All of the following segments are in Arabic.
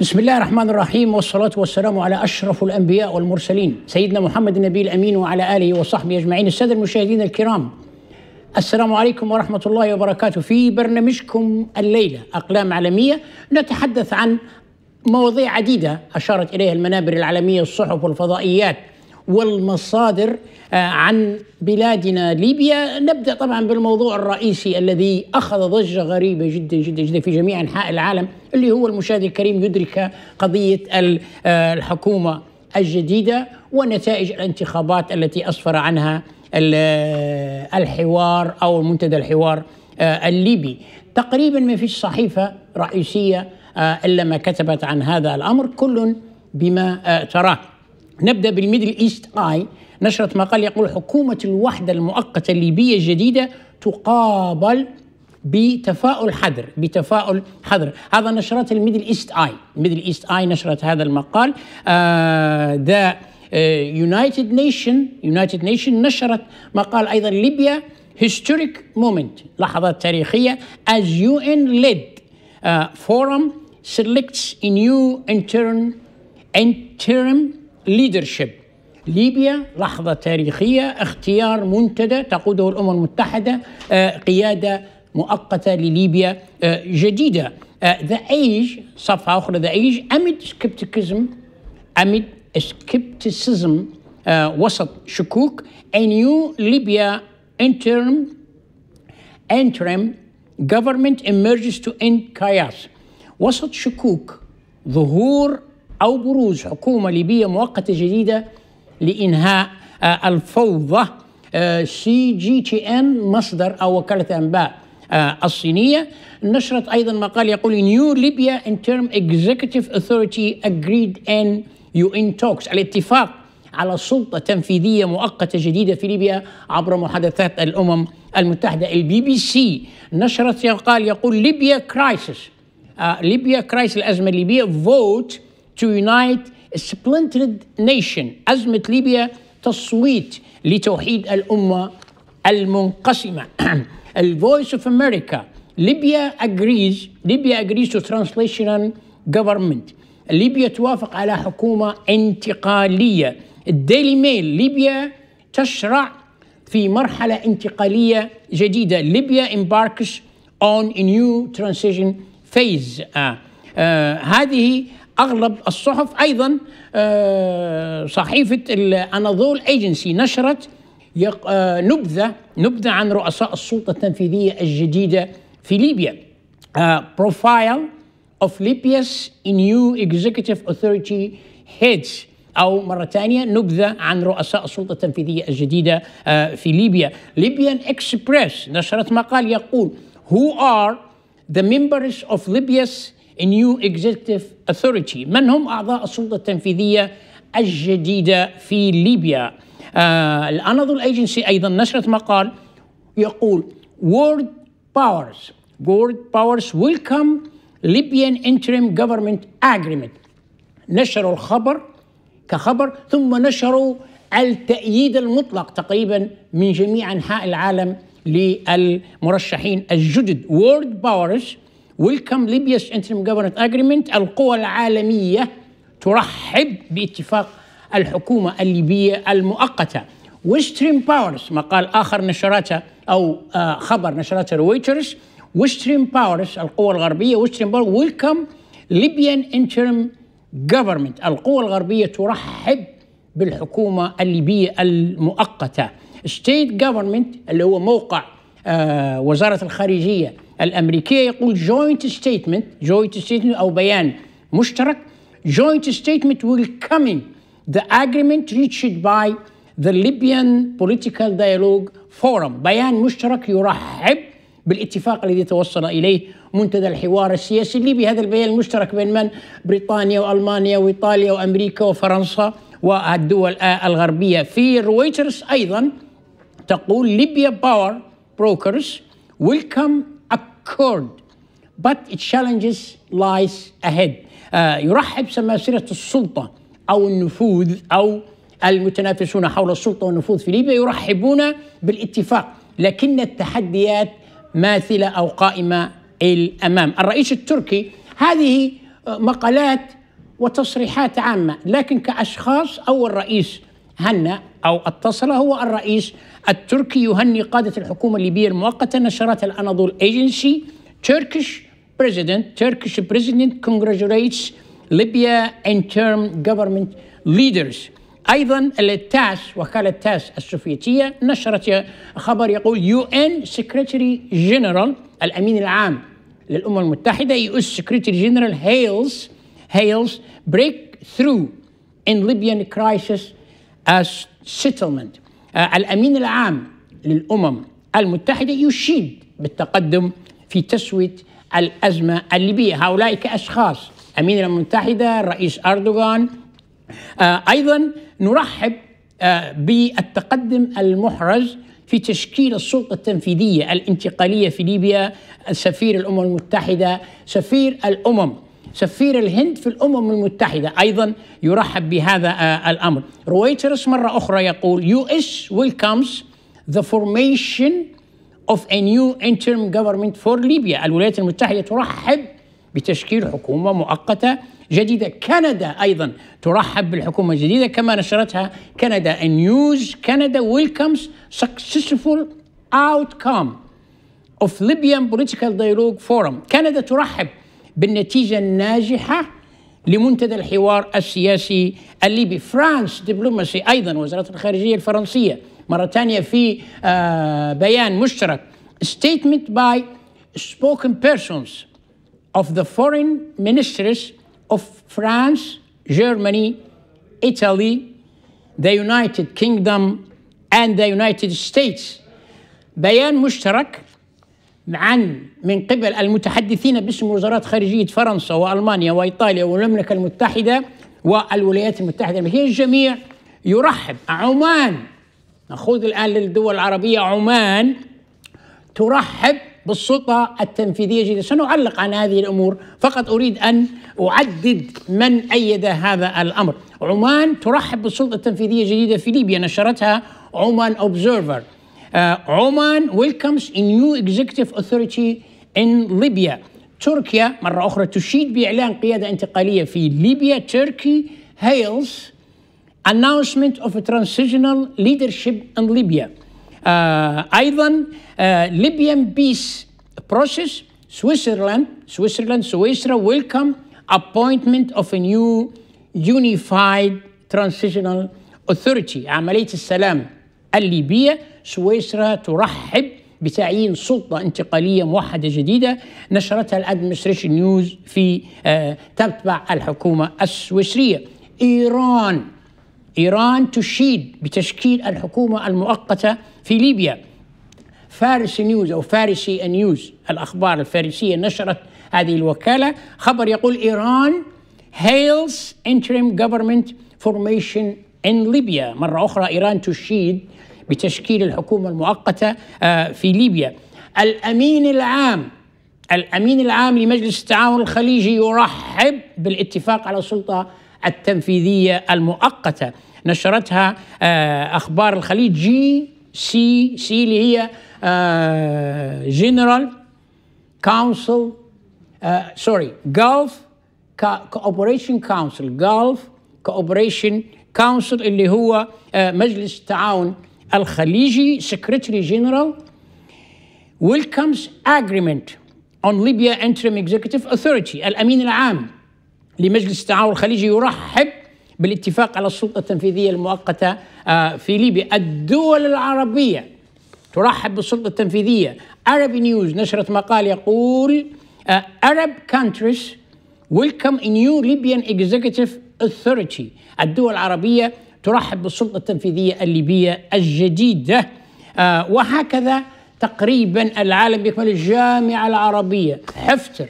بسم الله الرحمن الرحيم والصلاة والسلام على أشرف الأنبياء والمرسلين سيدنا محمد النبي الأمين وعلى آله وصحبه أجمعين السادة المشاهدين الكرام السلام عليكم ورحمة الله وبركاته في برنامجكم الليلة أقلام عالمية نتحدث عن مواضيع عديدة أشارت إليها المنابر العالمية الصحف والفضائيات والمصادر آه، عن بلادنا ليبيا نبدا طبعا بالموضوع الرئيسي الذي اخذ ضجه غريبه جدا جدا جدا في جميع انحاء العالم اللي هو المشاهد الكريم يدرك قضيه آه، الحكومه الجديده ونتائج الانتخابات التي اسفر عنها آه، الحوار او منتدى الحوار الليبي تقريبا ما فيش صحيفه رئيسيه الا ما كتبت عن هذا الامر كل بما تراه نبدأ بالميدل إيست آي نشرت مقال يقول حكومة الوحدة المؤقتة الليبية الجديدة تقابل بتفاؤل حذر بتفاؤل حذر هذا نشرته الميدل ايست اي ميدل ايست اي نشرت هذا المقال ذا يونايتد نيشن يونايتد نيشن نشرت مقال ايضا ليبيا هيستوريك مومنت لحظات تاريخيه از يو ان ليد فورم سيلكتس نيو انترن انترم ليدرشيب ليبيا لحظة تاريخية اختيار منتدى تقوده الأمم المتحدة آه، قيادة مؤقتة لليبيا آه، جديدة ذا آه، ايج صفحة أخرى ذا ايج أمد skepticism أمد skepticism وسط شكوك a new Libya interim interim government emerges to end chaos وسط شكوك ظهور أو بروز حكومة ليبية مؤقتة جديدة لإنهاء آه، الفوضى سي جي تي ان مصدر أو وكالة أنباء آه، الصينية نشرت أيضا مقال يقول نيو ليبيا إن تيرم اكزيكتيف اثوريتي اجريد ان يو ان توكس الاتفاق على سلطة تنفيذية مؤقتة جديدة في ليبيا عبر محادثات الأمم المتحدة البي بي سي نشرت مقال يقول ليبيا كرايسيس آه ليبيا كرايسيس الأزمة الليبية فوت to unite a splintered nation أزمة ليبيا تصويت لتوحيد الأمة المنقسمة The Voice of America Libya agrees Libya agrees to translational government ليبيا توافق على حكومة انتقالية Daily Mail ليبيا تشرع في مرحلة انتقالية جديدة ليبيا embarks on a new transition phase هذه اغلب الصحف ايضا آه، صحيفه الاناضول ايجنسي نشرت آه، نبذه نبذه عن رؤساء السلطه التنفيذيه الجديده في ليبيا بروفايل اوف ليبياس نيو اكزيكتيف اوثوريتي هيدز او مره ثانيه نبذه عن رؤساء السلطه التنفيذيه الجديده آه، في ليبيا ليبيان اكسبريس نشرت مقال يقول who are the members of Libya's new executive authority من هم اعضاء السلطه التنفيذيه الجديده في ليبيا آه الاناضول ايجنسي ايضا نشرت مقال يقول world powers world powers welcome Libyan interim government agreement نشروا الخبر كخبر ثم نشروا التأييد المطلق تقريبا من جميع أنحاء العالم للمرشحين الجدد وورد باورز ويلكم ليبياس انترم جفرنت اجريمنت القوى العالميه ترحب باتفاق الحكومه الليبيه المؤقته ويستريم باورز مقال اخر نشرته او آه، خبر نشرته رويترز ويستريم باورز القوى الغربيه ويستريم باورز ويلكم ليبيان انترم جفرنت القوى الغربيه ترحب بالحكومه الليبيه المؤقته ستيت جفرمنت اللي هو موقع آه وزاره الخارجيه الامريكيه يقول جوينت ستيتمنت جوينت ستيتمنت او بيان مشترك جوينت ستيتمنت ويل كامينج ذا اجريمنت ريتشد باي ذا ليبيان بوليتيكال دايلوج فورم بيان مشترك يرحب بالاتفاق الذي توصل إليه منتدى الحوار السياسي الليبي هذا البيان المشترك بين من بريطانيا وألمانيا وإيطاليا وأمريكا وفرنسا والدول الغربية في رويترز أيضا تقول ليبيا باور بروكرز ويلكم occurred but challenges lies ahead آه، يرحب سماسرة السلطة أو النفوذ أو المتنافسون حول السلطة والنفوذ في ليبيا يرحبون بالاتفاق لكن التحديات ماثلة أو قائمة الأمام الرئيس التركي هذه آه، مقالات وتصريحات عامة لكن كأشخاص أول رئيس هنا أو اتصل هو الرئيس التركي يهني قادة الحكومة الليبية المؤقتة نشرت الأناضول ايجنسي تركيش بريزيدنت تركيش بريزيدنت congratulates ليبيا interim government leaders ايضا التاس وكاله تاس السوفيتيه نشرت خبر يقول يو ان سكرتري جنرال الامين العام للامم المتحده يو اس سكرتري جنرال هيلز هيلز بريك ثرو ان ليبيان كرايسيس as سيتلمنت آه، الامين العام للامم المتحده يشيد بالتقدم في تسويه الازمه الليبيه هؤلاء كاشخاص امين المتحده الرئيس اردوغان آه، ايضا نرحب آه، بالتقدم المحرز في تشكيل السلطة التنفيذية الانتقالية في ليبيا سفير الأمم المتحدة سفير الأمم سفير الهند في الأمم المتحدة أيضا يرحب بهذا آه، الأمر رويترس مرة أخرى يقول US welcomes the formation of a new interim government for Libya الولايات المتحدة ترحب بتشكيل حكومة مؤقتة جديدة كندا أيضا ترحب بالحكومة الجديدة كما نشرتها كندا نيوز كندا welcomes successful outcome of Libyan political dialogue forum كندا ترحب بالنتيجة الناجحة لمنتدى الحوار السياسي الليبي فرانس دبلوماسي أيضا وزارة الخارجية الفرنسية مرة ثانية في آه، بيان مشترك statement by spoken persons of the foreign ministers of France, Germany, Italy, the United Kingdom and the United States بيان مشترك عن من قبل المتحدثين باسم وزارات خارجية فرنسا وألمانيا وإيطاليا والمملكة المتحدة والولايات المتحدة الأمريكية الجميع يرحب عمان نأخذ الآن للدول العربية عمان ترحب بالسلطة التنفيذية الجديدة سنعلق عن هذه الأمور فقط أريد أن أعدد من أيد هذا الأمر عمان ترحب بالسلطة التنفيذية الجديدة في ليبيا نشرتها عمان أوبزيرفر عمان uh, ويلكمز new executive authority in Libya. تركيا مرة أخرى تشيد بإعلان قيادة انتقالية في ليبيا Turkey hails announcement of a transitional leadership in Libya uh, أيضا uh, Libyan peace process Switzerland Switzerland Switzerland welcome appointment of a new unified transitional authority عملية السلام الليبية سويسرا ترحب بتعيين سلطة انتقالية موحدة جديدة نشرتها الادمنستريشن نيوز في آه، تتبع الحكومة السويسرية إيران إيران تشيد بتشكيل الحكومة المؤقتة في ليبيا فارس نيوز أو فارسي نيوز الأخبار الفارسية نشرت هذه الوكالة خبر يقول إيران hails interim government formation in Libya مرة أخرى إيران تشيد بتشكيل الحكومة المؤقتة آه، في ليبيا الأمين العام الأمين العام لمجلس التعاون الخليجي يرحب بالاتفاق على السلطة التنفيذية المؤقتة نشرتها آه، أخبار الخليج جي سي سي اللي هي جنرال كونسل سوري جولف كوبريشن كونسل جولف كوبريشن كونسل اللي هو آه، مجلس التعاون الخليجي سكرتري جنرال ويلكمز اجريمنت اون ليبيا انترم اكزيكتيف اوثورتي الامين العام لمجلس التعاون الخليجي يرحب بالاتفاق على السلطه التنفيذيه المؤقته آه، في ليبيا الدول العربيه ترحب بالسلطه التنفيذيه عرب نيوز نشرت مقال يقول عرب آه، countries ويلكم نيو ليبيان Libyan اوثورتي الدول العربيه ترحب بالسلطة التنفيذية الليبية الجديدة آه، وهكذا تقريبا العالم بيكمل الجامعة العربية حفتر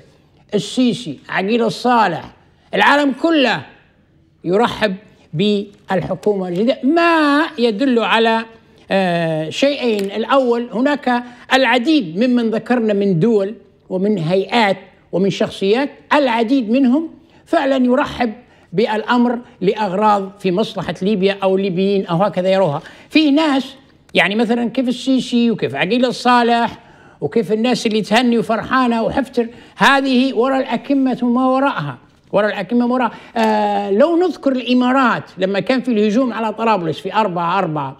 السيسي عقيل الصالح العالم كله يرحب بالحكومة الجديدة ما يدل على آه، شيئين الأول هناك العديد ممن ذكرنا من دول ومن هيئات ومن شخصيات العديد منهم فعلا يرحب بالامر لاغراض في مصلحه ليبيا او الليبيين او هكذا يروها في ناس يعني مثلا كيف السيسي وكيف عقيل الصالح وكيف الناس اللي تهني وفرحانه وحفتر هذه وراء الاكمه ما وراءها وراء الأكمة وراء آه لو نذكر الإمارات لما كان في الهجوم على طرابلس في 4 4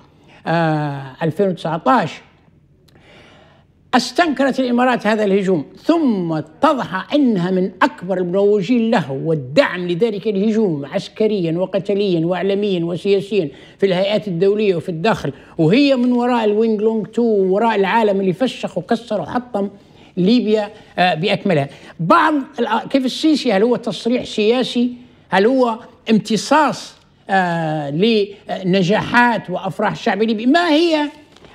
آه 2019 استنكرت الامارات هذا الهجوم ثم اتضح انها من اكبر المروجين له والدعم لذلك الهجوم عسكريا وقتليا واعلاميا وسياسيا في الهيئات الدوليه وفي الداخل وهي من وراء الوينغ لونغ تو وراء العالم اللي فشخ وكسر وحطم ليبيا آه، باكملها بعض آه، كيف السيسي هل هو تصريح سياسي هل هو امتصاص آه، لنجاحات وافراح الشعب الليبي ما هي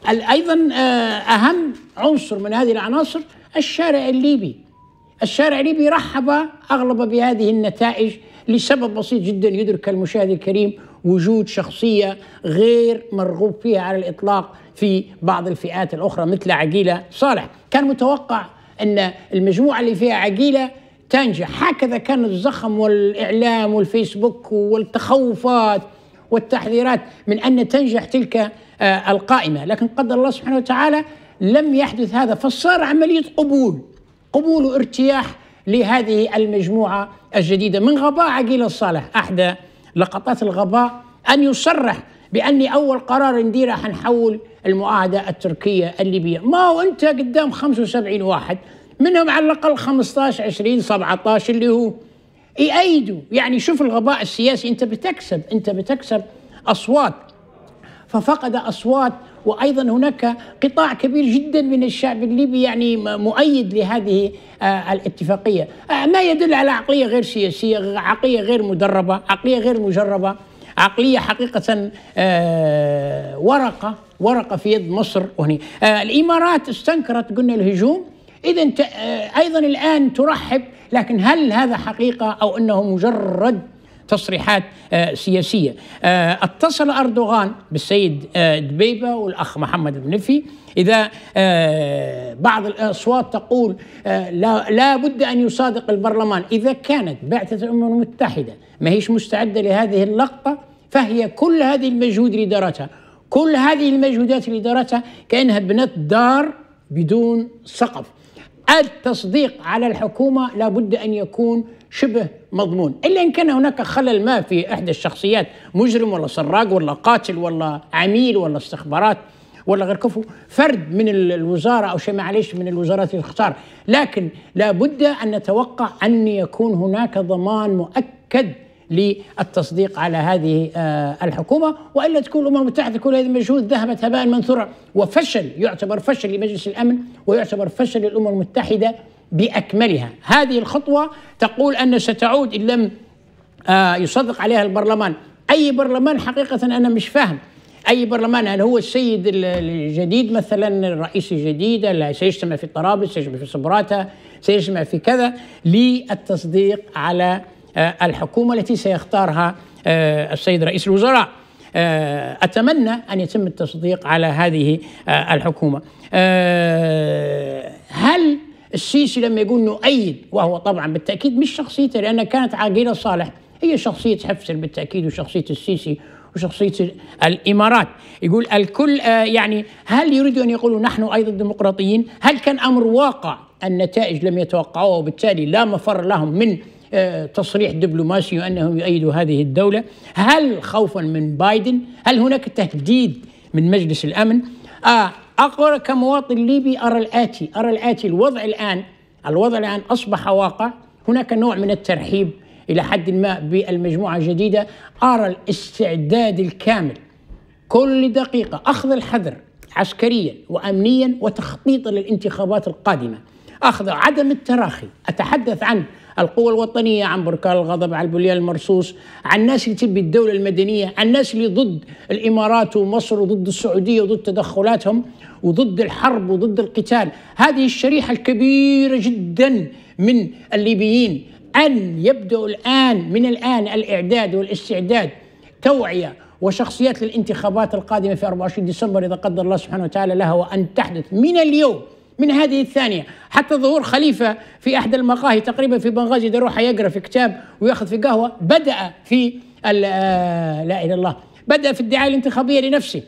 ايضا آه، اهم عنصر من هذه العناصر الشارع الليبي الشارع الليبي رحب اغلب بهذه النتائج لسبب بسيط جدا يدرك المشاهد الكريم وجود شخصيه غير مرغوب فيها على الاطلاق في بعض الفئات الاخرى مثل عقيله صالح كان متوقع ان المجموعه اللي فيها عقيله تنجح هكذا كان الزخم والاعلام والفيسبوك والتخوفات والتحذيرات من أن تنجح تلك آه، القائمة لكن قدر الله سبحانه وتعالى لم يحدث هذا فصار عملية قبول قبول وارتياح لهذه المجموعة الجديدة من غباء عقيل الصالح أحدى لقطات الغباء أن يصرح بأني أول قرار نديره حنحول المعاهدة التركية الليبية ما هو أنت قدام 75 واحد منهم على الأقل 15 20 17 اللي هو يأيدوا يعني شوف الغباء السياسي أنت بتكسب أنت بتكسب أصوات ففقد أصوات وأيضا هناك قطاع كبير جدا من الشعب الليبي يعني مؤيد لهذه آه، الاتفاقية آه، ما يدل على عقلية غير سياسية عقلية غير مدربة عقلية غير مجربة عقلية حقيقة آه، ورقة ورقة في يد مصر وهني الإمارات استنكرت قلنا الهجوم إذا أيضا الآن ترحب لكن هل هذا حقيقة أو أنه مجرد تصريحات آه، سياسية آه، اتصل أردوغان بالسيد آه، دبيبة والأخ محمد بن نفي إذا بعض الأصوات تقول لا, بد أن يصادق البرلمان إذا كانت بعثة الأمم المتحدة ما هيش مستعدة لهذه اللقطة فهي كل هذه المجهود اللي دارتها كل هذه المجهودات اللي دارتها كأنها بنت دار بدون سقف التصديق على الحكومة لابد أن يكون شبه مضمون إلا إن كان هناك خلل ما في إحدى الشخصيات مجرم ولا سراق ولا قاتل ولا عميل ولا استخبارات ولا غير كفو فرد من الوزارة أو شيء معليش من الوزارات يختار لكن لابد أن نتوقع أن يكون هناك ضمان مؤكد للتصديق على هذه آه، الحكومه والا تكون الامم المتحده كل هذه المجهود ذهبت هباء منثورا وفشل يعتبر فشل لمجلس الامن ويعتبر فشل للامم المتحده باكملها هذه الخطوه تقول ان ستعود ان لم آه، يصدق عليها البرلمان اي برلمان حقيقه انا مش فاهم اي برلمان هل هو السيد الجديد مثلا الرئيس الجديد اللي سيجتمع في طرابلس سيجتمع في صبراتة سيجتمع في كذا للتصديق على آه، الحكومة التي سيختارها آه، السيد رئيس الوزراء آه، أتمنى أن يتم التصديق على هذه الحكومة هل السيسي لما يقول نؤيد وهو طبعا بالتأكيد مش شخصيته لأن كانت عقيلة صالح هي شخصية حفصل بالتأكيد وشخصية السيسي وشخصية الإمارات يقول الكل يعني هل يريدوا أن يقولوا نحن أيضا ديمقراطيين هل كان أمر واقع النتائج لم يتوقعوها وبالتالي لا مفر لهم من تصريح دبلوماسي وأنهم يؤيد هذه الدولة هل خوفا من بايدن هل هناك تهديد من مجلس الأمن آه أقرأ كمواطن ليبي أرى الآتي أرى الآتي الوضع الآن الوضع الآن أصبح واقع هناك نوع من الترحيب إلى حد ما بالمجموعة الجديدة أرى الاستعداد الكامل كل دقيقة أخذ الحذر عسكريا وأمنيا وتخطيطا للانتخابات القادمة أخذ عدم التراخي أتحدث عن القوى الوطنيه عن بركان الغضب عن بليان المرصوص عن الناس اللي تبي الدوله المدنيه عن الناس اللي ضد الامارات ومصر وضد السعوديه وضد تدخلاتهم وضد الحرب وضد القتال هذه الشريحه الكبيره جدا من الليبيين ان يبداوا الان من الان الاعداد والاستعداد توعيه وشخصيات للانتخابات القادمه في 24 ديسمبر اذا قدر الله سبحانه وتعالى لها وان تحدث من اليوم من هذه الثانية حتى ظهور خليفة في أحد المقاهي تقريبا في بنغازي يروح يقرأ في كتاب ويأخذ في قهوة بدأ في آه، لا إله الله بدأ في الدعاية الانتخابية لنفسه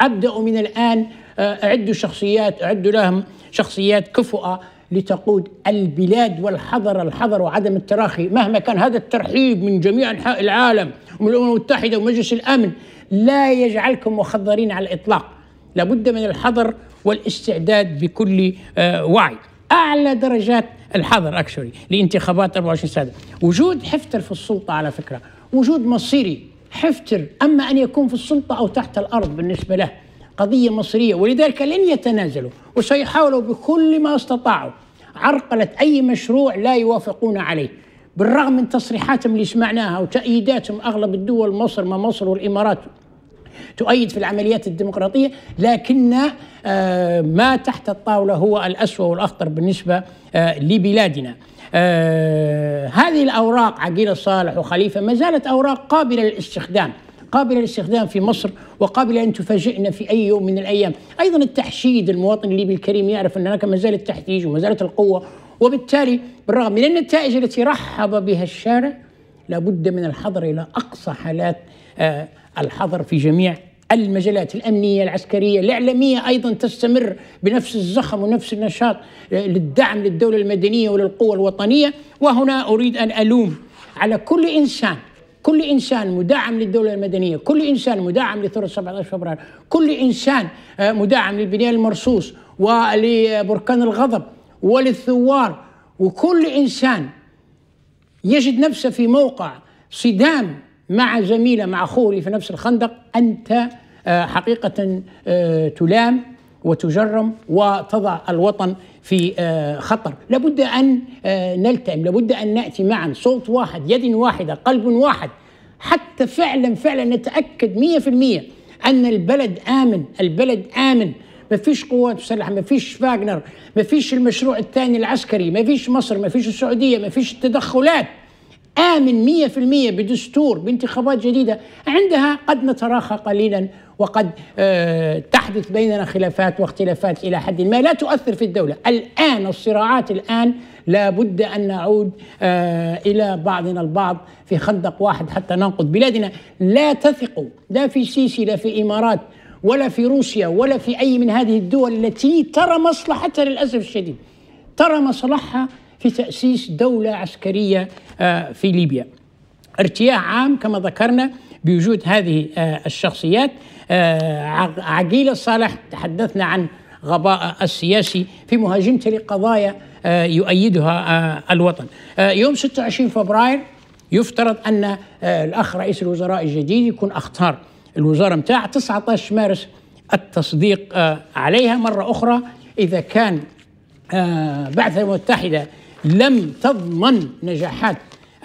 أبدأ من الآن آه، أعدوا شخصيات أعدوا لهم شخصيات كفؤة لتقود البلاد والحضر الحضر وعدم التراخي مهما كان هذا الترحيب من جميع أنحاء العالم ومن الأمم المتحدة ومجلس الأمن لا يجعلكم مخضرين على الإطلاق لابد من الحضر والاستعداد بكل آه، وعي اعلى درجات الحظر اكشوري لانتخابات 24 ساعه وجود حفتر في السلطه على فكره وجود مصيري حفتر اما ان يكون في السلطه او تحت الارض بالنسبه له قضيه مصيريه ولذلك لن يتنازلوا وسيحاولوا بكل ما استطاعوا عرقله اي مشروع لا يوافقون عليه بالرغم من تصريحاتهم اللي سمعناها وتأييداتهم اغلب الدول مصر ما مصر والامارات تؤيد في العمليات الديمقراطية لكن آه، ما تحت الطاولة هو الأسوأ والأخطر بالنسبة آه، لبلادنا آه، هذه الأوراق عقيل صالح وخليفة ما زالت أوراق قابلة للاستخدام قابلة للاستخدام في مصر وقابلة أن تفاجئنا في أي يوم من الأيام أيضا التحشيد المواطن الليبي الكريم يعرف أن هناك ما زال التحشيد وما زالت القوة وبالتالي بالرغم من النتائج التي رحب بها الشارع لابد من الحظر إلى أقصى حالات الحظر في جميع المجالات الأمنية العسكرية الإعلامية أيضا تستمر بنفس الزخم ونفس النشاط للدعم للدولة المدنية وللقوة الوطنية وهنا أريد أن ألوم على كل إنسان كل إنسان مدعم للدولة المدنية كل إنسان مدعم لثورة 17 فبراير كل إنسان آه، مدعم للبنيان المرصوص ولبركان الغضب وللثوار وكل إنسان يجد نفسه في موقع صدام مع زميله مع خوري في نفس الخندق انت آه، حقيقه آه، تلام وتجرم وتضع الوطن في آه، خطر لابد أن نلتئم لابد أن نأتي معا صوت واحد يد واحدة قلب واحد حتى فعلا فعلا نتأكد مية في المية أن البلد آمن البلد آمن ما فيش قوات مسلحة ما فيش فاغنر ما فيش المشروع الثاني العسكري ما فيش مصر ما فيش السعودية ما فيش التدخلات آمن 100% بدستور بانتخابات جديدة عندها قد نتراخى قليلا وقد تحدث بيننا خلافات واختلافات إلى حد ما لا تؤثر في الدولة الآن الصراعات الآن لا بد أن نعود إلى بعضنا البعض في خندق واحد حتى ننقذ بلادنا لا تثقوا لا في سيسي لا في إمارات ولا في روسيا ولا في أي من هذه الدول التي ترى مصلحتها للأسف الشديد ترى مصلحها في تأسيس دولة عسكرية آه، في ليبيا ارتياح عام كما ذكرنا بوجود هذه آه، الشخصيات آه، عقيل الصالح تحدثنا عن غباء السياسي في مهاجمة لقضايا يؤيدها الوطن يوم 26 فبراير يفترض أن الأخ رئيس الوزراء الجديد يكون أختار الوزارة متاع 19 مارس التصديق عليها مرة أخرى إذا كان بعثة المتحدة لم تضمن نجاحات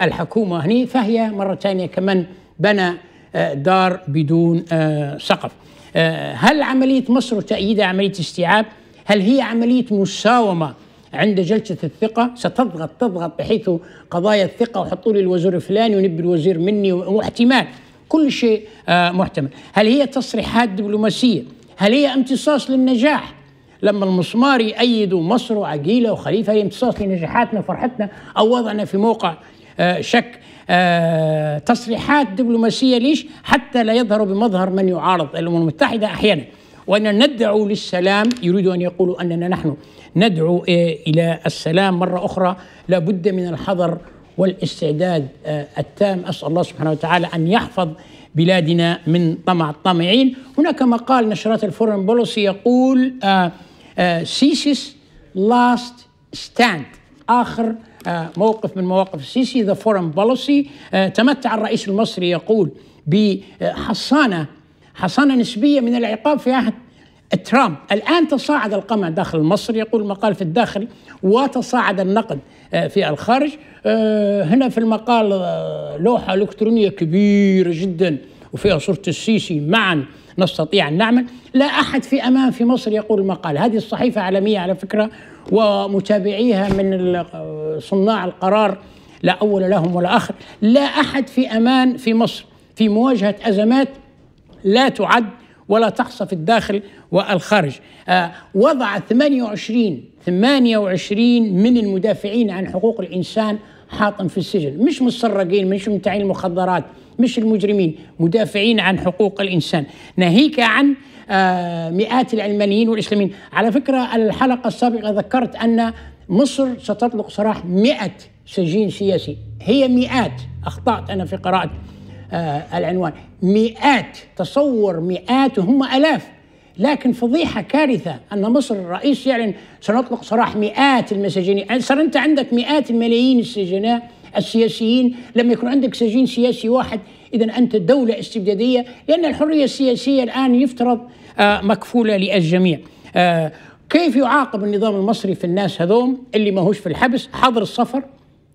الحكومة هني فهي مرة ثانية كمن بنى آه، دار بدون آه، سقف آه، هل عملية مصر وتأييدها عملية استيعاب هل هي عملية مساومة عند جلسة الثقة ستضغط تضغط بحيث قضايا الثقة وحطوا لي الوزير الفلاني ونبي الوزير مني واحتمال كل شيء محتمل هل هي تصريحات دبلوماسية هل هي امتصاص للنجاح لما المسمار يأيدوا مصر وعقيلة وخليفة هي امتصاص لنجاحاتنا وفرحتنا أو وضعنا في موقع آه، شك آه، تصريحات دبلوماسية ليش حتى لا يظهروا بمظهر من يعارض الأمم المتحدة أحيانا وأن ندعو للسلام يريدوا أن يقولوا أننا نحن ندعو آه، إلى السلام مرة أخرى لابد من الحذر والاستعداد التام أسأل الله سبحانه وتعالى أن يحفظ بلادنا من طمع الطامعين هناك مقال نشرات الفورن بوليسي يقول آه سيسيس لاست ستاند آخر آه، موقف من مواقف السيسي ذا فورن بوليسي تمتع الرئيس المصري يقول بحصانة آه، حصانة نسبية من العقاب في عهد ترامب الآن تصاعد القمع داخل مصر يقول المقال في الداخل وتصاعد النقد آه، في الخارج هنا في المقال لوحة إلكترونية كبيرة جدا وفيها صورة السيسي معا نستطيع أن نعمل لا أحد في أمان في مصر يقول المقال هذه الصحيفة عالمية على فكرة ومتابعيها من صناع القرار لا أول لهم ولا آخر لا أحد في أمان في مصر في مواجهة أزمات لا تعد ولا تحصى في الداخل والخارج آه، وضع 28 28 من المدافعين عن حقوق الإنسان حاطم في السجن مش مسرقين مش متعين المخدرات مش المجرمين مدافعين عن حقوق الإنسان ناهيك عن آه، مئات العلمانيين والإسلاميين على فكرة الحلقة السابقة ذكرت أن مصر ستطلق سراح مئة سجين سياسي هي مئات أخطأت أنا في قراءة آه، العنوان مئات تصور مئات وهم ألاف لكن فضيحة كارثة أن مصر الرئيس يعلن سنطلق سراح مئات المساجين صار أنت عندك مئات الملايين السجناء السياسيين لما يكون عندك سجين سياسي واحد إذا أنت دولة استبدادية لأن الحرية السياسية الآن يفترض آه، مكفولة للجميع آه، كيف يعاقب النظام المصري في الناس هذوم اللي ماهوش في الحبس حظر السفر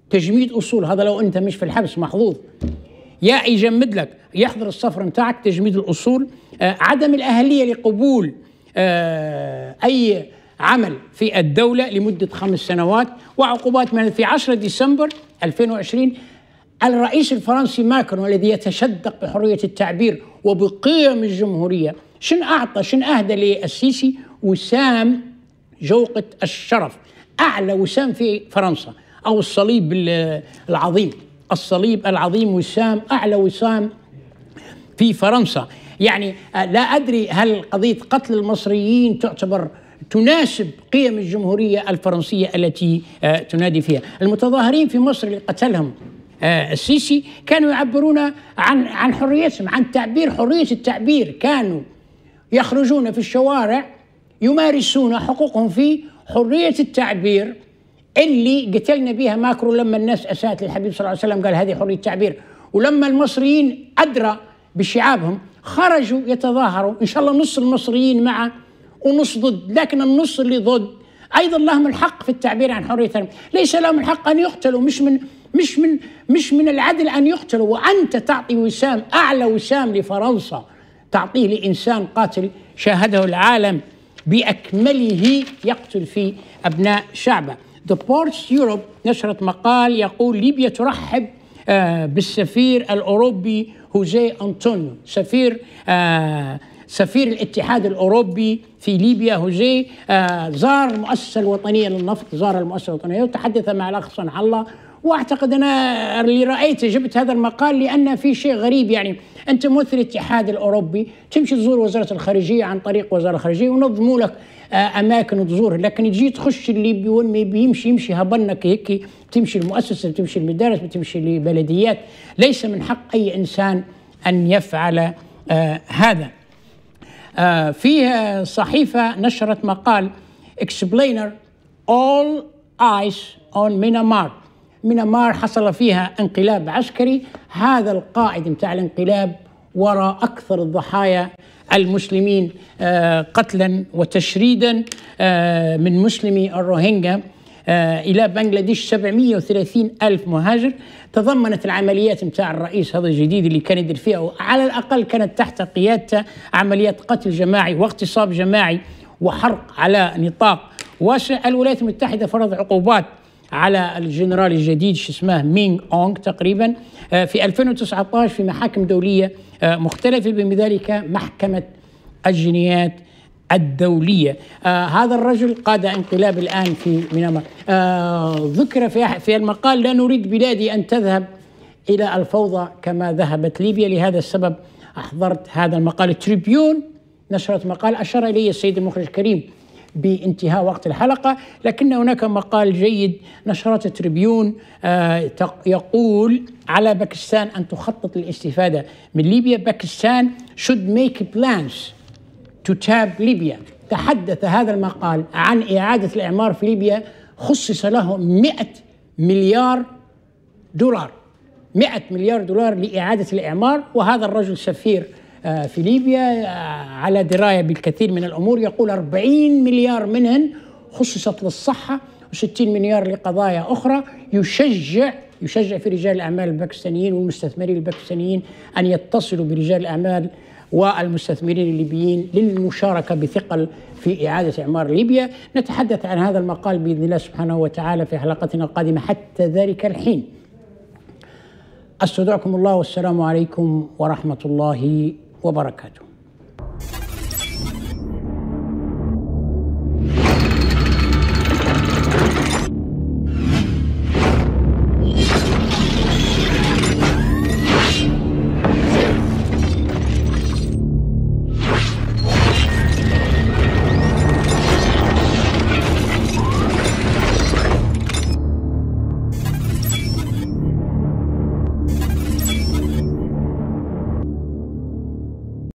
تجميد أصول هذا لو أنت مش في الحبس محظوظ يا يجمد لك يحضر السفر نتاعك تجميد الأصول آه، عدم الأهلية لقبول أي عمل في الدولة لمدة خمس سنوات وعقوبات من في 10 ديسمبر 2020 الرئيس الفرنسي ماكرون الذي يتشدق بحرية التعبير وبقيم الجمهورية شن أعطى شن أهدى للسيسي وسام جوقة الشرف أعلى وسام في فرنسا أو الصليب العظيم الصليب العظيم وسام أعلى وسام في فرنسا يعني آه، لا أدري هل قضية قتل المصريين تعتبر تناسب قيم الجمهورية الفرنسية التي آه، تنادي فيها المتظاهرين في مصر اللي قتلهم آه، السيسي كانوا يعبرون عن عن حريتهم عن تعبير حرية التعبير كانوا يخرجون في الشوارع يمارسون حقوقهم في حرية التعبير اللي قتلنا بها ماكرو لما الناس أساءت للحبيب صلى الله عليه وسلم قال هذه حرية التعبير ولما المصريين أدرى بشعابهم خرجوا يتظاهروا إن شاء الله نص المصريين مع ونص ضد لكن النص اللي ضد ايضا لهم الحق في التعبير عن حريه ليس لهم الحق ان يقتلوا مش من مش من مش من العدل ان يقتلوا وانت تعطي وسام اعلى وسام لفرنسا تعطيه لانسان قاتل شاهده العالم باكمله يقتل في ابناء شعبه The Ports Europe نشرت مقال يقول ليبيا ترحب آه، بالسفير الأوروبي هوزي أنطونيو سفير آه، سفير الاتحاد الأوروبي في ليبيا هوزي آه، زار المؤسسة الوطنية للنفط زار المؤسسة الوطنية وتحدث مع الأخ صنع الله واعتقد انا اللي رايته جبت هذا المقال لان في شيء غريب يعني انت ممثل الاتحاد الاوروبي تمشي تزور وزاره الخارجيه عن طريق وزاره الخارجيه ونظموا لك آه، اماكن تزورها لكن تجي تخش الليبي وين ما بيمشي يمشي هبنك هيك تمشي المؤسسه تمشي المدارس تمشي البلديات ليس من حق اي انسان ان يفعل آه، هذا آه، في صحيفة نشرت مقال Explainer All Eyes on Myanmar مينمار حصل فيها انقلاب عسكري هذا القائد متاع الانقلاب وراء أكثر الضحايا المسلمين آه، قتلا وتشريدا آه، من مسلمي الروهينجا آه، إلى بنغلاديش 730 ألف مهاجر تضمنت العمليات نتاع الرئيس هذا الجديد اللي كان يدير فيها وعلى الأقل كانت تحت قيادته عمليات قتل جماعي واغتصاب جماعي وحرق على نطاق واسع الولايات المتحدة فرض عقوبات على الجنرال الجديد شو اسمه مينغ اونغ تقريبا آه، في 2019 في محاكم دولية آه، مختلفة بما محكمة الجنيات الدولية آه هذا الرجل قاد انقلاب الآن في ميانمار آه ذكر في, في المقال لا نريد بلادي أن تذهب إلى الفوضى كما ذهبت ليبيا لهذا السبب أحضرت هذا المقال تريبيون نشرت مقال أشار إليه السيد المخرج الكريم بانتهاء وقت الحلقة لكن هناك مقال جيد نشرته تريبيون آه يقول على باكستان أن تخطط للاستفادة من ليبيا باكستان should make plans تتاب ليبيا تحدث هذا المقال عن إعادة الإعمار في ليبيا خصص له 100 مليار دولار 100 مليار دولار لإعادة الإعمار وهذا الرجل سفير آه، في ليبيا آه، على دراية بالكثير من الأمور يقول 40 مليار منهن خصصت للصحة و60 مليار لقضايا أخرى يشجع يشجع في رجال الأعمال الباكستانيين والمستثمرين الباكستانيين أن يتصلوا برجال الأعمال والمستثمرين الليبيين للمشاركة بثقل في إعادة إعمار ليبيا نتحدث عن هذا المقال بإذن الله سبحانه وتعالى في حلقتنا القادمة حتى ذلك الحين استودعكم الله والسلام عليكم ورحمة الله وبركاته